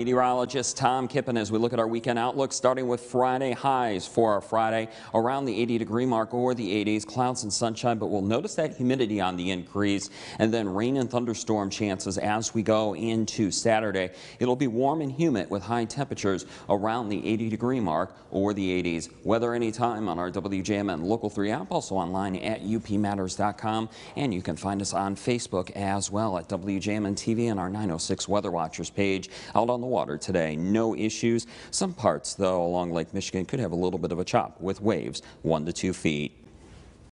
Meteorologist Tom Kippen as we look at our weekend outlook starting with Friday highs for our Friday around the 80 degree mark or the 80s clouds and sunshine but we'll notice that humidity on the increase and then rain and thunderstorm chances as we go into Saturday. It'll be warm and humid with high temperatures around the 80 degree mark or the 80s. Weather anytime on our WJMN Local 3 app also online at upmatters.com and you can find us on Facebook as well at WJMN TV and our 906 Weather Watchers page out on the water today. No issues. Some parts, though, along Lake Michigan could have a little bit of a chop with waves one to two feet.